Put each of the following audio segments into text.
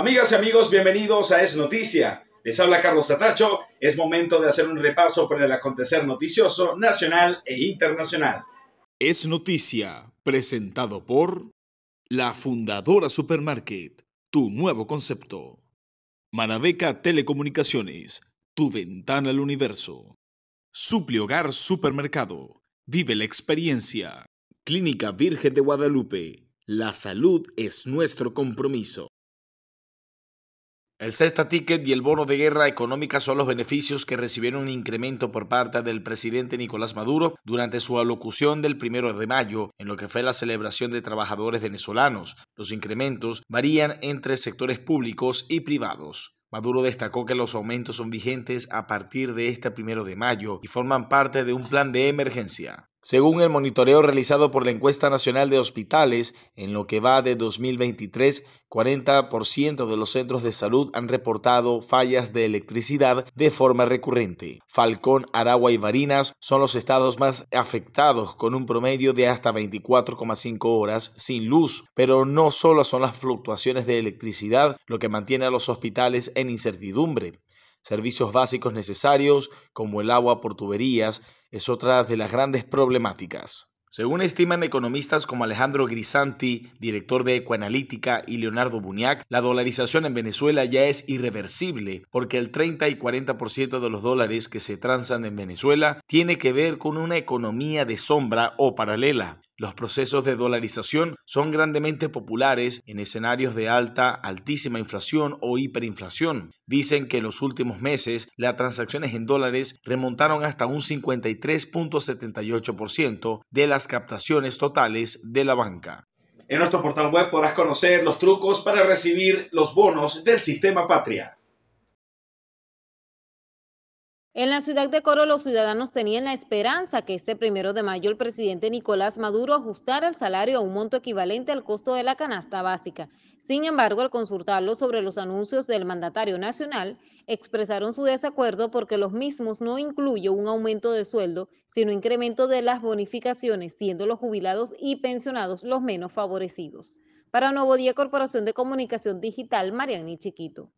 Amigas y amigos, bienvenidos a Es Noticia. Les habla Carlos Atacho. Es momento de hacer un repaso por el acontecer noticioso nacional e internacional. Es Noticia, presentado por la Fundadora Supermarket, tu nuevo concepto. Manabeca Telecomunicaciones, tu ventana al universo. Supliogar Supermercado, vive la experiencia. Clínica Virgen de Guadalupe, la salud es nuestro compromiso. El sexta ticket y el bono de guerra económica son los beneficios que recibieron un incremento por parte del presidente Nicolás Maduro durante su alocución del primero de mayo, en lo que fue la celebración de trabajadores venezolanos. Los incrementos varían entre sectores públicos y privados. Maduro destacó que los aumentos son vigentes a partir de este primero de mayo y forman parte de un plan de emergencia. Según el monitoreo realizado por la encuesta nacional de hospitales, en lo que va de 2023, 40% de los centros de salud han reportado fallas de electricidad de forma recurrente. Falcón, Aragua y Varinas son los estados más afectados con un promedio de hasta 24,5 horas sin luz, pero no solo son las fluctuaciones de electricidad lo que mantiene a los hospitales en incertidumbre. Servicios básicos necesarios como el agua por tuberías, es otra de las grandes problemáticas. Según estiman economistas como Alejandro Grisanti, director de Ecoanalítica, y Leonardo buñac la dolarización en Venezuela ya es irreversible porque el 30 y 40% de los dólares que se transan en Venezuela tiene que ver con una economía de sombra o paralela. Los procesos de dolarización son grandemente populares en escenarios de alta, altísima inflación o hiperinflación. Dicen que en los últimos meses las transacciones en dólares remontaron hasta un 53.78% de las captaciones totales de la banca. En nuestro portal web podrás conocer los trucos para recibir los bonos del sistema patria. En la ciudad de Coro, los ciudadanos tenían la esperanza que este primero de mayo el presidente Nicolás Maduro ajustara el salario a un monto equivalente al costo de la canasta básica. Sin embargo, al consultarlo sobre los anuncios del mandatario nacional, expresaron su desacuerdo porque los mismos no incluyen un aumento de sueldo, sino incremento de las bonificaciones, siendo los jubilados y pensionados los menos favorecidos. Para Nuevo Día Corporación de Comunicación Digital, Mariani Chiquito.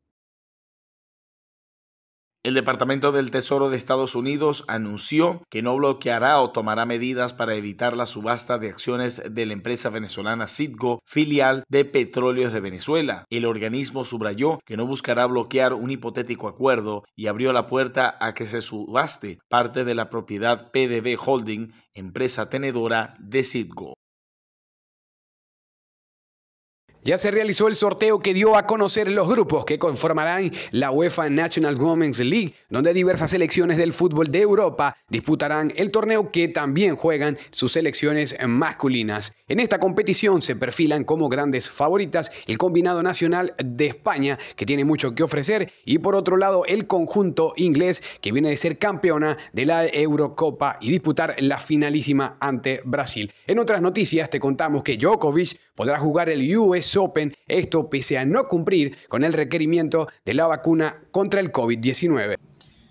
El Departamento del Tesoro de Estados Unidos anunció que no bloqueará o tomará medidas para evitar la subasta de acciones de la empresa venezolana Citgo, filial de Petróleos de Venezuela. El organismo subrayó que no buscará bloquear un hipotético acuerdo y abrió la puerta a que se subaste parte de la propiedad PDB Holding, empresa tenedora de Citgo. Ya se realizó el sorteo que dio a conocer los grupos que conformarán la UEFA National Women's League, donde diversas selecciones del fútbol de Europa disputarán el torneo que también juegan sus selecciones masculinas. En esta competición se perfilan como grandes favoritas el combinado nacional de España, que tiene mucho que ofrecer, y por otro lado el conjunto inglés, que viene de ser campeona de la Eurocopa y disputar la finalísima ante Brasil. En otras noticias te contamos que Djokovic podrá jugar el US Open, esto pese a no cumplir con el requerimiento de la vacuna contra el COVID-19.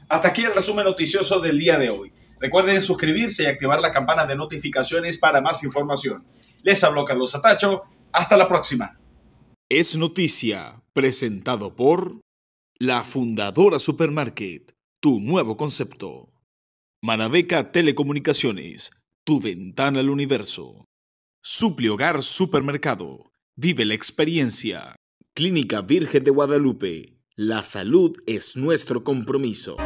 Hasta aquí el resumen noticioso del día de hoy. Recuerden suscribirse y activar la campana de notificaciones para más información. Les habló Carlos Atacho. Hasta la próxima. Es Noticia, presentado por la Fundadora Supermarket, tu nuevo concepto. Manabeca Telecomunicaciones, tu ventana al universo. Supliogar Supermercado Vive la experiencia. Clínica Virgen de Guadalupe. La salud es nuestro compromiso.